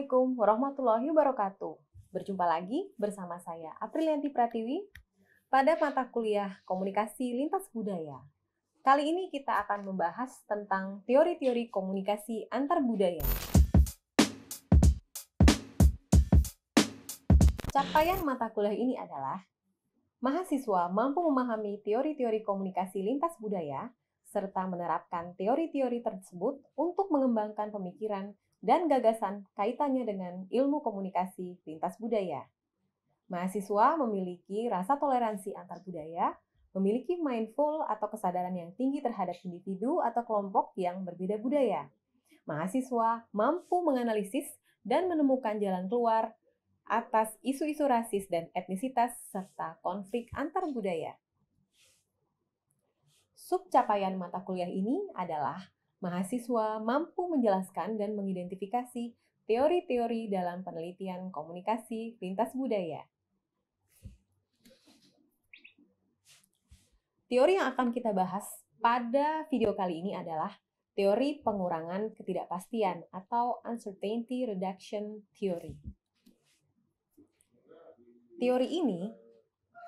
Assalamualaikum warahmatullahi wabarakatuh. Berjumpa lagi bersama saya Aprilianti Pratiwi pada mata kuliah Komunikasi Lintas Budaya. Kali ini kita akan membahas tentang teori-teori komunikasi antar budaya. Capaian mata kuliah ini adalah mahasiswa mampu memahami teori-teori komunikasi lintas budaya serta menerapkan teori-teori tersebut untuk mengembangkan pemikiran dan gagasan kaitannya dengan ilmu komunikasi lintas budaya. Mahasiswa memiliki rasa toleransi antar budaya, memiliki mindful atau kesadaran yang tinggi terhadap individu atau kelompok yang berbeda budaya. Mahasiswa mampu menganalisis dan menemukan jalan keluar atas isu-isu rasis dan etnisitas serta konflik antar budaya. Subcapaian mata kuliah ini adalah mahasiswa mampu menjelaskan dan mengidentifikasi teori-teori dalam penelitian komunikasi lintas budaya. Teori yang akan kita bahas pada video kali ini adalah teori pengurangan ketidakpastian atau uncertainty reduction theory. Teori ini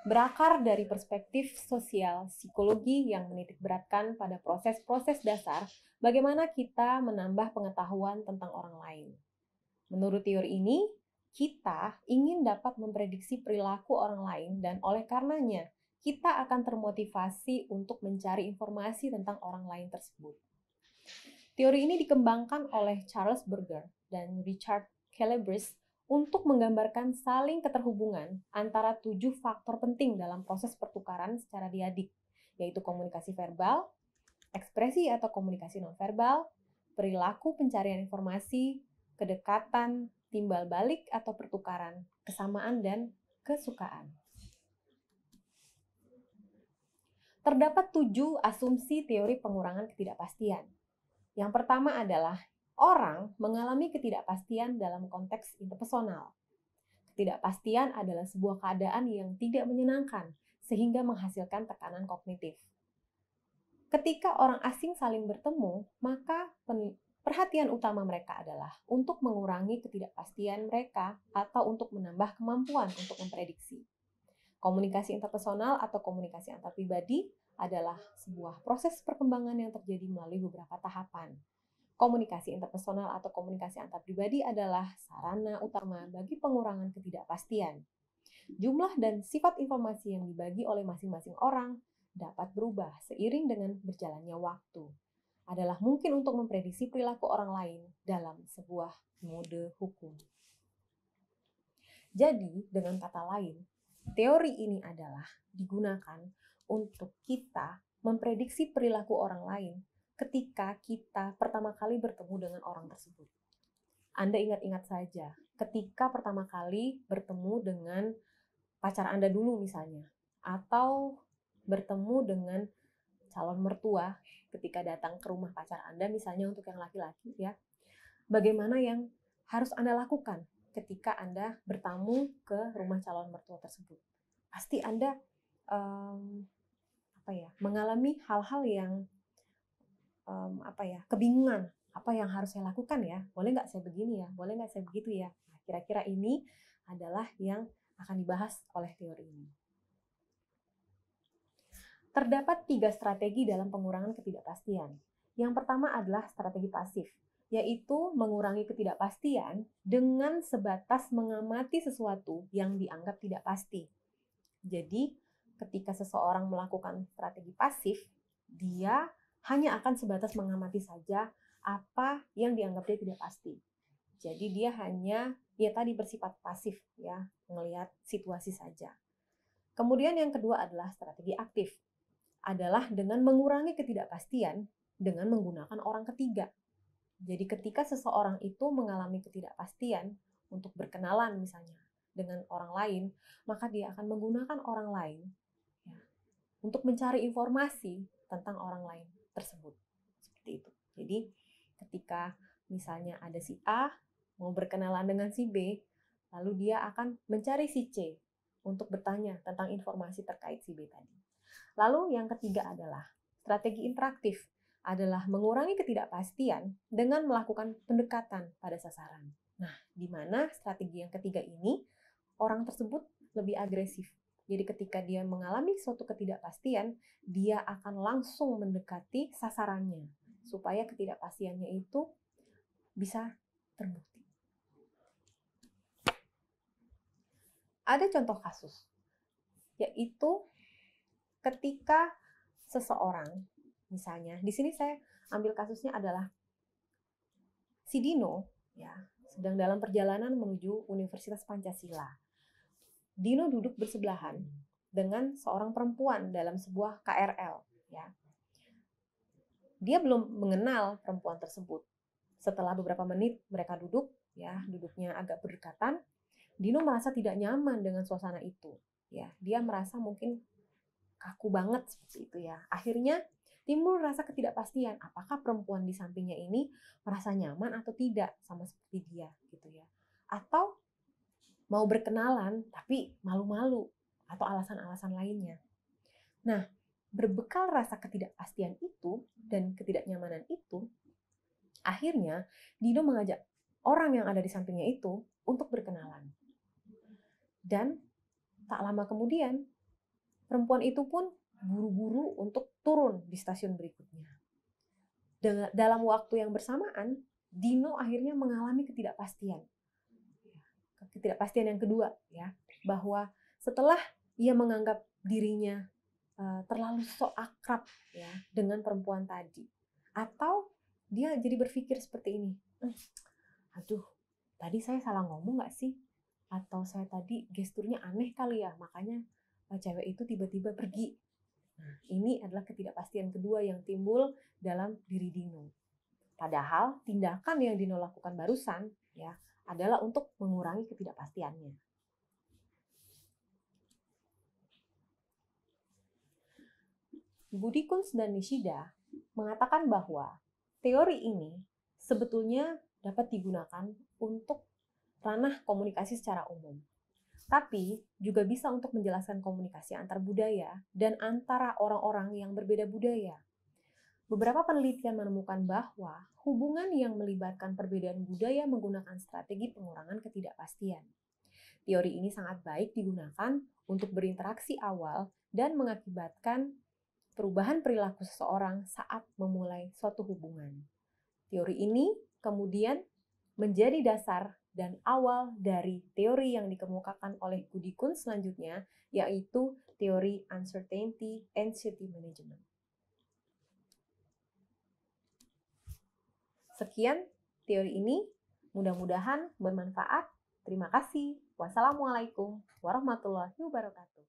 berakar dari perspektif sosial psikologi yang menitikberatkan pada proses-proses dasar bagaimana kita menambah pengetahuan tentang orang lain. Menurut teori ini, kita ingin dapat memprediksi perilaku orang lain dan oleh karenanya kita akan termotivasi untuk mencari informasi tentang orang lain tersebut. Teori ini dikembangkan oleh Charles Berger dan Richard Calabrese untuk menggambarkan saling keterhubungan antara tujuh faktor penting dalam proses pertukaran secara diadik, yaitu komunikasi verbal, ekspresi atau komunikasi nonverbal, perilaku pencarian informasi, kedekatan, timbal balik atau pertukaran, kesamaan dan kesukaan. Terdapat tujuh asumsi teori pengurangan ketidakpastian. Yang pertama adalah Orang mengalami ketidakpastian dalam konteks interpersonal. Ketidakpastian adalah sebuah keadaan yang tidak menyenangkan, sehingga menghasilkan tekanan kognitif. Ketika orang asing saling bertemu, maka Perhatian utama mereka adalah untuk mengurangi ketidakpastian mereka atau untuk menambah kemampuan untuk memprediksi. Komunikasi interpersonal atau komunikasi antar pribadi adalah sebuah proses perkembangan yang terjadi melalui beberapa tahapan. Komunikasi interpersonal atau komunikasi antar pribadi adalah sarana utama bagi pengurangan ketidakpastian. Jumlah dan sifat informasi yang dibagi oleh masing-masing orang dapat berubah seiring dengan berjalannya waktu. Adalah mungkin untuk memprediksi perilaku orang lain dalam sebuah mode hukum. Jadi, dengan kata lain, teori ini adalah digunakan untuk kita memprediksi perilaku orang lain ketika kita pertama kali bertemu dengan orang tersebut. Anda ingat-ingat saja, ketika pertama kali bertemu dengan pacar Anda dulu misalnya, atau bertemu dengan calon mertua ketika datang ke rumah pacar Anda misalnya untuk yang laki-laki ya. Bagaimana yang harus Anda lakukan ketika Anda bertamu ke rumah calon mertua tersebut? Pasti Anda um, apa ya, mengalami hal-hal yang um, apa ya kebingungan apa yang harus saya lakukan ya boleh nggak saya begini ya boleh nggak saya begitu ya nah, kira-kira nah, ini adalah yang akan dibahas oleh teori ini terdapat tiga strategi dalam pengurangan ketidakpastian yang pertama adalah strategi pasif yaitu mengurangi ketidakpastian dengan sebatas mengamati sesuatu yang dianggap tidak pasti. Jadi, ketika seseorang melakukan strategi pasif, dia hanya akan sebatas mengamati saja apa yang dianggap dia tidak pasti. Jadi dia hanya ya tadi bersifat pasif ya, melihat situasi saja. Kemudian yang kedua adalah strategi aktif. Adalah dengan mengurangi ketidakpastian dengan menggunakan orang ketiga. Jadi ketika seseorang itu mengalami ketidakpastian untuk berkenalan misalnya dengan orang lain, maka dia akan menggunakan orang lain ya, untuk mencari informasi tentang orang lain tersebut seperti itu jadi ketika misalnya ada si A mau berkenalan dengan si B lalu dia akan mencari si C untuk bertanya tentang informasi terkait si B tadi lalu yang ketiga adalah strategi interaktif adalah mengurangi ketidakpastian dengan melakukan pendekatan pada sasaran. Nah, di mana strategi yang ketiga ini orang tersebut lebih agresif jadi ketika dia mengalami suatu ketidakpastian, dia akan langsung mendekati sasarannya supaya ketidakpastiannya itu bisa terbukti. Ada contoh kasus yaitu ketika seseorang misalnya di sini saya ambil kasusnya adalah si Dino ya sedang dalam perjalanan menuju Universitas Pancasila Dino duduk bersebelahan dengan seorang perempuan dalam sebuah KRL. Ya. Dia belum mengenal perempuan tersebut. Setelah beberapa menit mereka duduk, ya duduknya agak berdekatan, Dino merasa tidak nyaman dengan suasana itu. Ya, dia merasa mungkin kaku banget seperti itu ya. Akhirnya timbul rasa ketidakpastian apakah perempuan di sampingnya ini merasa nyaman atau tidak sama seperti dia gitu ya. Atau mau berkenalan tapi malu-malu atau alasan-alasan lainnya. Nah, berbekal rasa ketidakpastian itu dan ketidaknyamanan itu, akhirnya Dino mengajak orang yang ada di sampingnya itu untuk berkenalan. Dan tak lama kemudian, perempuan itu pun buru-buru untuk turun di stasiun berikutnya. Dalam waktu yang bersamaan, Dino akhirnya mengalami ketidakpastian ketidakpastian yang kedua ya bahwa setelah ia menganggap dirinya uh, terlalu sok akrab ya dengan perempuan tadi atau dia jadi berpikir seperti ini eh, aduh tadi saya salah ngomong nggak sih atau saya tadi gesturnya aneh kali ya makanya eh, cewek itu tiba-tiba pergi hmm. ini adalah ketidakpastian kedua yang timbul dalam diri Dino padahal tindakan yang Dino lakukan barusan ya adalah untuk mengurangi ketidakpastiannya. Budi Kunz dan Nishida mengatakan bahwa teori ini sebetulnya dapat digunakan untuk ranah komunikasi secara umum, tapi juga bisa untuk menjelaskan komunikasi antar budaya dan antara orang-orang yang berbeda budaya. Beberapa penelitian menemukan bahwa hubungan yang melibatkan perbedaan budaya menggunakan strategi pengurangan ketidakpastian. Teori ini sangat baik digunakan untuk berinteraksi awal dan mengakibatkan perubahan perilaku seseorang saat memulai suatu hubungan. Teori ini kemudian menjadi dasar dan awal dari teori yang dikemukakan oleh Kun selanjutnya, yaitu teori uncertainty and city management. Sekian teori ini, mudah-mudahan bermanfaat. Terima kasih. Wassalamualaikum warahmatullahi wabarakatuh.